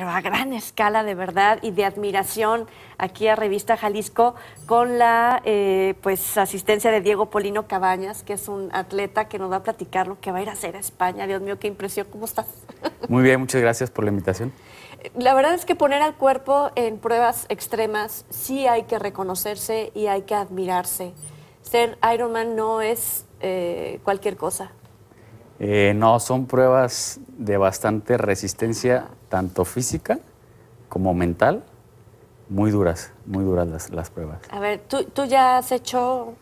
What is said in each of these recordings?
pero a gran escala de verdad y de admiración aquí a Revista Jalisco con la eh, pues asistencia de Diego Polino Cabañas, que es un atleta que nos va a platicar lo que va a ir a hacer a España. Dios mío, qué impresión, ¿cómo estás? Muy bien, muchas gracias por la invitación. La verdad es que poner al cuerpo en pruebas extremas sí hay que reconocerse y hay que admirarse. Ser Ironman no es eh, cualquier cosa. Eh, no, son pruebas de bastante resistencia, tanto física como mental. Muy duras, muy duras las, pruebas. A ver, ¿tú, ya has hecho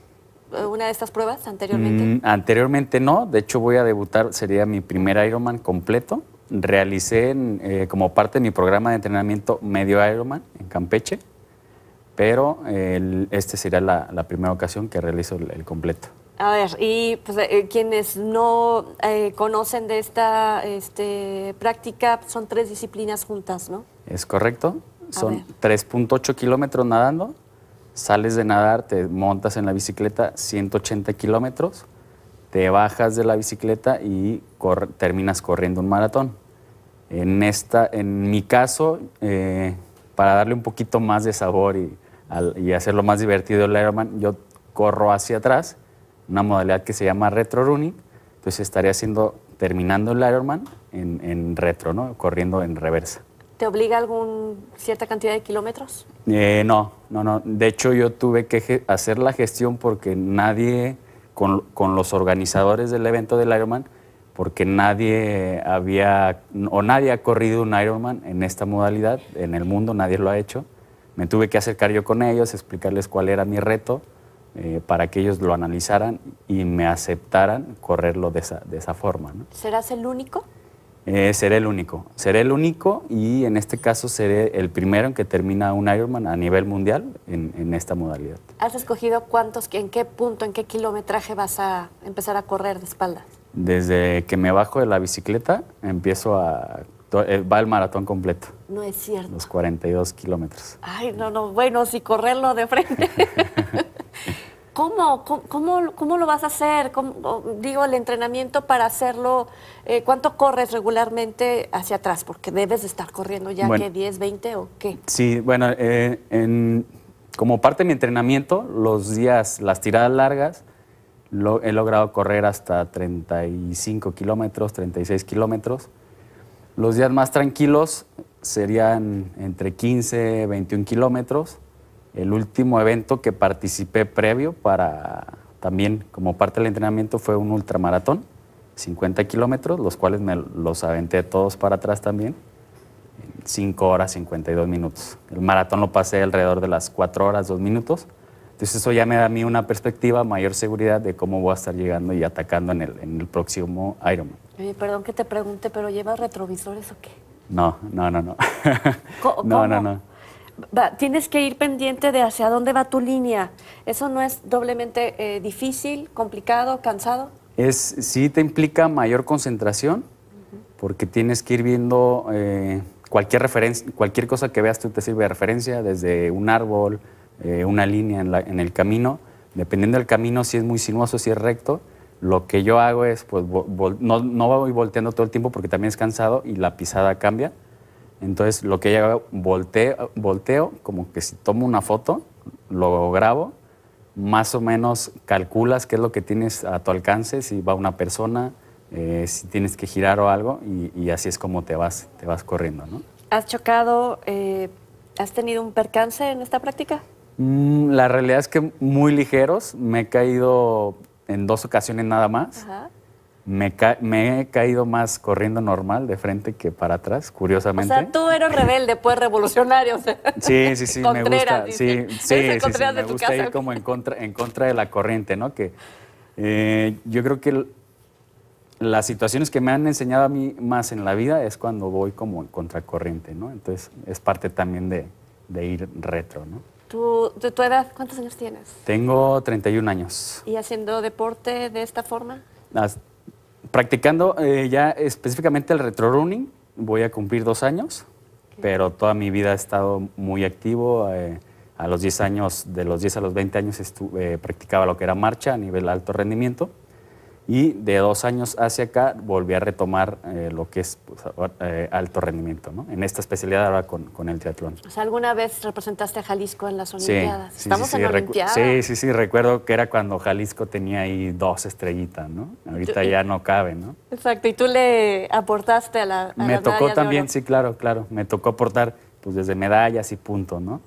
eh, una de estas pruebas anteriormente? Mm, anteriormente no, de hecho voy a debutar, sería mi primer Ironman completo. Realicé eh, como parte de mi programa de entrenamiento medio Ironman en Campeche, pero esta este sería la, primera ocasión que realizo el completo. A ver, y pues, eh, eh, quienes no eh, conocen de esta este, práctica, son tres disciplinas juntas, ¿no? Es correcto. Son 3.8 kilómetros nadando, sales de nadar, te montas en la bicicleta 180 kilómetros, te bajas de la bicicleta y terminas corriendo un maratón. En, esta, en mi caso, para darle un poquito más de sabor y, y hacerlo más divertido el Ironman, yo corro hacia atrás una modalidad que se llama retro running. Entonces estaría terminando el Ironman en, retro, ¿no? corriendo en reversa. ¿Te obliga algún cierta cantidad de kilómetros? Eh, no, no, no. De hecho, yo tuve que hacer la gestión porque nadie, con, con, los organizadores del evento del Ironman, porque nadie había, o nadie ha corrido un Ironman en esta modalidad, en el mundo nadie lo ha hecho. Me tuve que acercar yo con ellos, explicarles cuál era mi reto eh, para que ellos lo analizaran y me aceptaran correrlo de esa, de esa forma. ¿no? ¿Serás el único? Eh, seré el único. Seré el único y en este caso seré el primero en que termina un Ironman a nivel mundial en, en, esta modalidad. ¿Has escogido cuántos, en qué punto, en qué kilometraje vas a empezar a correr de espaldas? Desde que me bajo de la bicicleta empiezo a... Eh, va el maratón completo. No es cierto. Los 42 kilómetros. Ay, no, no, bueno, si correrlo de frente. ¿Cómo, cómo, cómo lo vas a hacer? digo, el entrenamiento para hacerlo, eh, ¿cuánto corres regularmente hacia atrás? Porque debes estar corriendo ya, que 10, 20 o qué? Sí, bueno, eh, como parte de mi entrenamiento, los días, las tiradas largas, he logrado correr hasta 35 kilómetros, 36 kilómetros. Los días más tranquilos serían entre 15, 21 kilómetros el último evento que participé previo para también como parte del entrenamiento fue un ultramaratón, 50 kilómetros, los cuales me los aventé todos para atrás también, 5 horas 52 minutos. El maratón lo pasé alrededor de las 4 horas 2 minutos, entonces eso ya me da a mí una perspectiva, mayor seguridad de cómo voy a estar llegando y atacando en el, en el próximo Ironman. Oye, perdón que te pregunte, pero ¿llevas retrovisores o qué? No, no, no, no. ¿Cómo? No, no, no tienes que ir pendiente de hacia dónde va tu línea. ¿Eso no es doblemente eh, difícil, complicado, cansado? Es, sí te implica mayor concentración, porque tienes que ir viendo eh, cualquier referencia, cualquier cosa que veas tú te sirve de referencia, desde un árbol, eh, una línea en, el camino. Dependiendo del camino, si es muy sinuoso, si es recto, lo que yo hago es, pues, no, no voy volteando todo el tiempo porque también es cansado y la pisada cambia. Entonces lo que ella volteo, volteo, como que si tomo una foto, lo grabo, más o menos calculas qué es lo que tienes a tu alcance, si va una persona, eh, si tienes que girar o algo, y, así es como te vas, te vas corriendo, ¿no? ¿Has chocado? Eh, ¿Has tenido un percance en esta práctica? Mm, la realidad es que muy ligeros. Me he caído en dos ocasiones nada más. Ajá me, he caído más corriendo normal de frente que para atrás, curiosamente. O sea, tú eres rebelde, pues revolucionario. sí, sí, sí, me gusta. Sí, sí, sí, me gusta ir como en contra, en contra de la corriente, ¿no? Que eh, yo creo que las situaciones que me han enseñado a mí más en la vida es cuando voy como en contracorriente, ¿no? Entonces es parte también de, ir retro, ¿no? tú ¿Tu, tu, edad, cuántos años tienes? Tengo 31 años. ¿Y haciendo deporte de esta forma? Practicando eh, ya específicamente el retro running, voy a cumplir dos años, pero toda mi vida he estado muy activo. Eh, a los 10 años, de los 10 a los 20 años eh, practicaba lo que era marcha a nivel alto rendimiento y de dos años hacia acá volví a retomar eh, lo que es pues, eh, alto rendimiento, ¿no? En esta especialidad ahora con, el triatlón. O sea, ¿alguna vez representaste a Jalisco en las Olimpiadas? Sí, Estamos sí, sí, Sí, recuerdo que era cuando Jalisco tenía ahí dos estrellitas, ¿no? Ahorita ya no cabe, ¿no? Exacto, y tú le aportaste a la... me tocó también, sí, claro, claro, me tocó aportar pues desde medallas y punto, ¿no?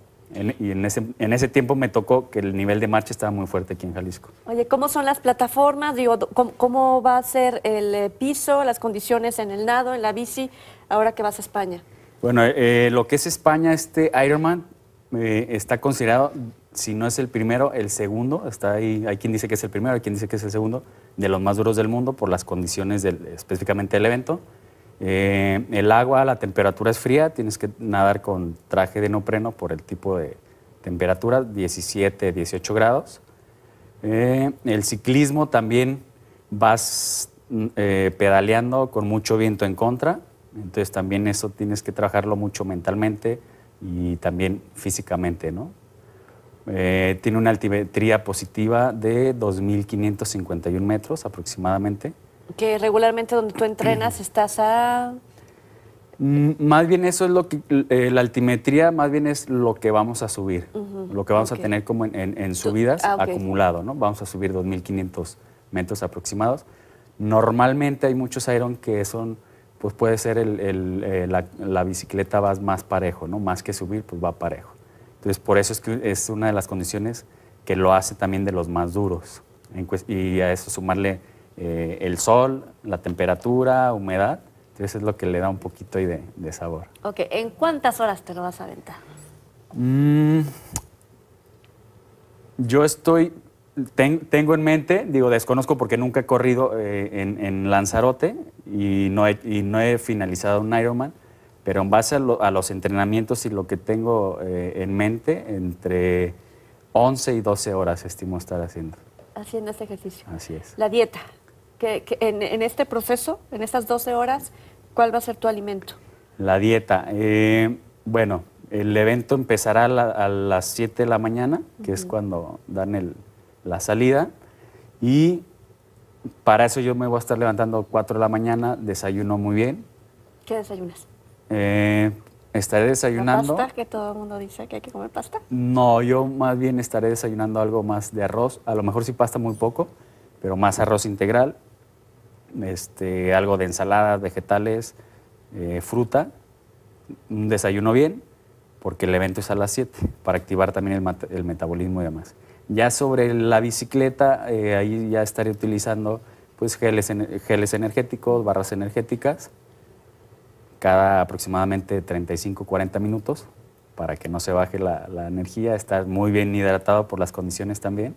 y en ese, en ese tiempo me tocó que el nivel de marcha estaba muy fuerte aquí en Jalisco. Oye, ¿cómo son las plataformas? ¿cómo, va a ser el eh, piso, las condiciones en el nado, en la bici, ahora que vas a España? Bueno, eh, eh, lo que es España, este Ironman está considerado, si no es el primero, el segundo. Está ahí, hay quien dice que es el primero, hay quien dice que es el segundo, de los más duros del mundo por las condiciones específicamente del evento. Eh, el agua, la temperatura es fría, tienes que nadar con traje de nopreno por el tipo de temperatura, 17, 18 grados. Eh, el ciclismo también vas mm, eh, pedaleando con mucho viento en contra, entonces también eso tienes que trabajarlo mucho mentalmente y también físicamente, ¿no? tiene una altimetría positiva de 2.551 metros aproximadamente. Que regularmente donde tú entrenas estás a... Mm, más bien eso es lo que, eh, la altimetría más bien es lo que vamos a subir, lo que vamos a tener como en, subidas ah, acumulado, ¿no? Vamos a subir 2.500 metros aproximados. Normalmente hay muchos iron que son, pues puede ser eh, la, bicicleta vas más parejo, ¿no? Más que subir, pues va parejo. Entonces por eso es que es una de las condiciones que lo hace también de los más duros. Y a eso sumarle eh, el sol, la temperatura, humedad. Entonces es lo que le da un poquito de, sabor. Ok, ¿en cuántas horas te lo vas a aventar? Mm, yo estoy, tengo en mente, digo, desconozco porque nunca he corrido eh, en, Lanzarote y no, he, finalizado un Ironman, pero en base a, los entrenamientos y lo que tengo eh, en mente, entre 11 y 12 horas estimo estar haciendo. Haciendo este ejercicio. Así es. La dieta que, en, este proceso, en estas 12 horas, cuál va a ser tu alimento? La dieta. Eh, bueno, el evento empezará a, las 7 de la mañana, que es cuando dan el, la salida. Y para eso yo me voy a estar levantando a 4 de la mañana, desayuno muy bien. ¿Qué desayunas? Eh, estaré desayunando. ¿Pasta? Que todo el mundo dice que hay que comer pasta. No, yo más bien estaré desayunando algo más de arroz. A lo mejor sí pasta muy poco, pero más arroz integral este, algo de ensaladas, vegetales, eh, fruta, un desayuno bien, porque el evento es a las 7, para activar también el, metabolismo y demás. Ya sobre la bicicleta, eh, ahí ya estaré utilizando pues, geles, geles energéticos, barras energéticas, cada aproximadamente 35-40 minutos, para que no se baje la, energía, estar muy bien hidratado por las condiciones también.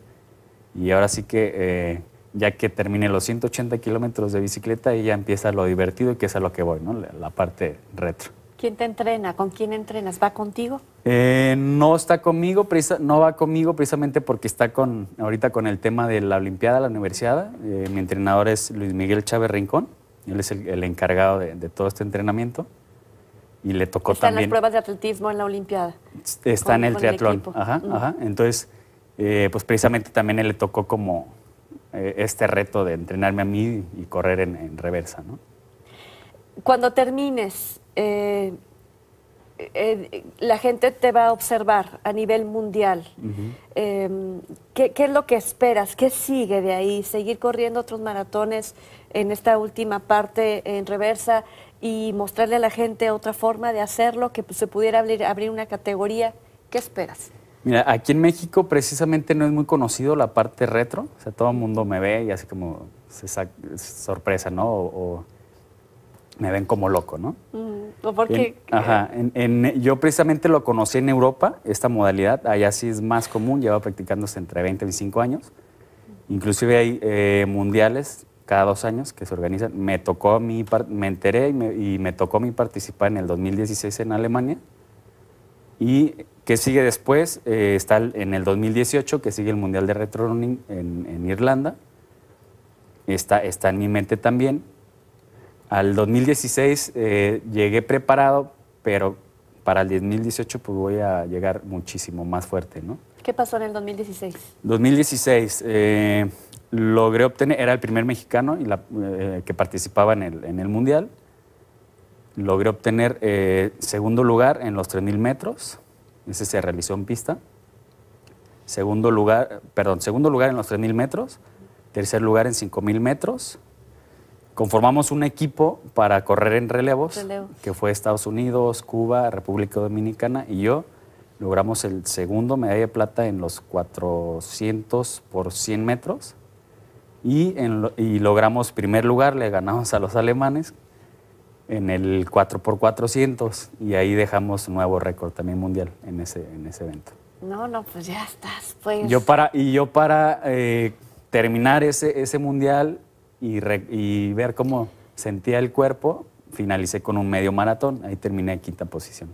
Y ahora sí que eh, ya que termine los 180 kilómetros de bicicleta y ya empieza lo divertido, y que es a lo que voy, ¿no? la, parte retro. ¿Quién te entrena? ¿Con quién entrenas? ¿Va contigo? Eh, no está conmigo, no va conmigo precisamente porque está con ahorita con el tema de la Olimpiada, la Universidad. Eh, mi entrenador es Luis Miguel Chávez Rincón. Él es el, encargado de, todo este entrenamiento. Y le tocó también. Están las pruebas de atletismo en la Olimpiada. Está en el triatlón. ajá, ajá. Entonces, eh, pues precisamente también le tocó como eh, este reto de entrenarme a mí y correr en, reversa. Cuando termines, eh, eh, la gente te va a observar a nivel mundial. Em, ¿qué, es lo que esperas? ¿Qué sigue de ahí? ¿Seguir corriendo otros maratones en esta última parte en reversa? y mostrarle a la gente otra forma de hacerlo, que se pudiera abrir, abrir una categoría. ¿Qué esperas? Mira, aquí en México precisamente no es muy conocido la parte retro, o sea, todo el mundo me ve y así como se sorpresa, ¿no? O, me ven como loco, ¿no? Mm, por qué? ajá, yo precisamente lo conocí en Europa, esta modalidad, allá sí es más común, lleva practicándose entre 20 y 25 años, inclusive hay eh, mundiales cada dos años que se organizan, me tocó a mí, me enteré y me, y me tocó a mí participar en el 2016 en Alemania, y qué sigue después, eh, está en el 2018, que sigue el Mundial de Retro Running en, Irlanda. Está, está, en mi mente también. Al 2016 eh, llegué preparado, pero para el 2018 pues voy a llegar muchísimo más fuerte, ¿no? ¿Qué pasó en el 2016? 2016 eh, logré obtener, era el primer mexicano que participaba en el, en el Mundial logré obtener eh, segundo lugar en los 3.000 metros, ese se realizó en pista. Segundo lugar, perdón, segundo lugar en los 3.000 metros, tercer lugar en 5.000 metros. Conformamos un equipo para correr en relevos, que fue Estados Unidos, Cuba, República Dominicana y yo. Logramos el segundo medalla de plata en los 400 por 100 metros y, y logramos primer lugar, le ganamos a los alemanes, en el 4x400 y ahí dejamos nuevo récord también mundial en ese, en ese evento. No, no, pues ya estás. Pues. Yo para, y yo para eh, terminar ese, mundial y, y ver cómo sentía el cuerpo, finalicé con un medio maratón, ahí terminé en quinta posición.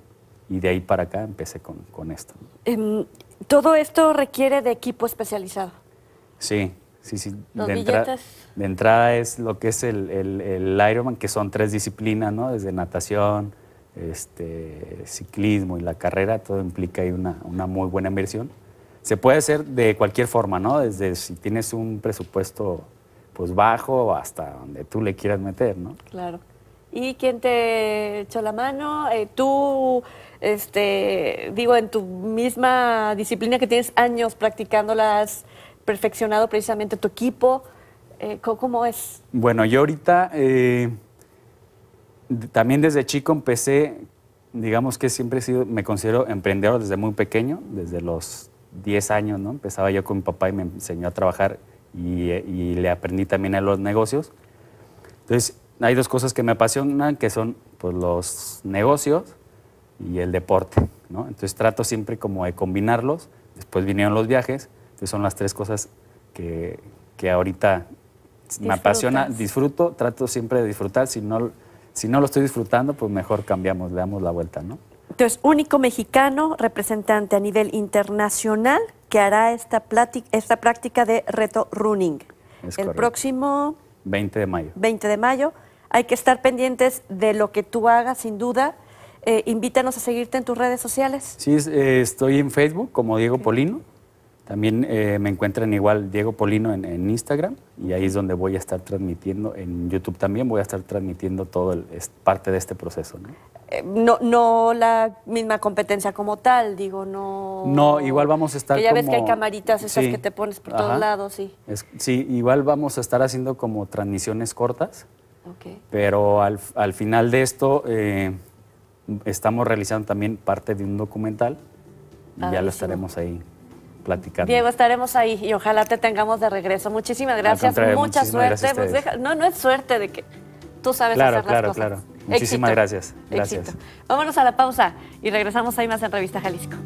Y de ahí para acá empecé con, con esto. Em, Todo esto requiere de equipo especializado. Sí, Sí, sí. de, billetes. de entrada es lo que es el, Ironman, que son tres disciplinas, ¿no? Desde natación, este, ciclismo y la carrera, todo implica ahí una, muy buena inversión. Se puede hacer de cualquier forma, ¿no? Desde si tienes un presupuesto pues bajo hasta donde tú le quieras meter, ¿no? Claro. ¿Y quién te echó la mano? Eh, tú, este, digo, en tu misma disciplina que tienes años practicándolas, perfeccionado precisamente tu equipo? Eh, ¿Cómo es? Bueno, yo ahorita eh, también desde chico empecé, digamos que siempre he sido, me considero emprendedor desde muy pequeño, desde los 10 años, ¿no? Empezaba yo con mi papá y me enseñó a trabajar y, y le aprendí también a los negocios. Entonces, hay dos cosas que me apasionan, que son pues, los negocios y el deporte, ¿no? Entonces trato siempre como de combinarlos. Después vinieron los viajes este, son las tres cosas que, ahorita me apasiona, disfruto, trato siempre de disfrutar. Si no, si no lo estoy disfrutando, pues mejor cambiamos, le damos la vuelta, ¿no? Entonces, único mexicano representante a nivel internacional que hará esta, plática, esta práctica de reto running. el próximo 20 de mayo. 20 de mayo. Hay que estar pendientes de lo que tú hagas, sin duda. Eh, invítanos a seguirte en tus redes sociales. Sí, eh, estoy en Facebook como Diego Polino. También eh, me encuentran igual Diego Polino en, Instagram y ahí es donde voy a estar transmitiendo. En YouTube también voy a estar transmitiendo todo parte de este proceso. Eh, ¿no? ¿no? la misma competencia como tal, digo, no. No, igual vamos a estar. ya ves que hay camaritas esas que te pones por todos lados, sí. sí, igual vamos a estar haciendo como transmisiones cortas. Pero al, final de esto eh, estamos realizando también parte de un documental y ah, ya lo estaremos ahí platicando. Diego, estaremos ahí y ojalá te tengamos de regreso. Muchísimas gracias, mucha suerte. Pues no, no es suerte de que tú sabes hacer las cosas. Claro, claro. Muchísimas gracias. Gracias. Vámonos a la pausa y regresamos ahí más en Revista Jalisco.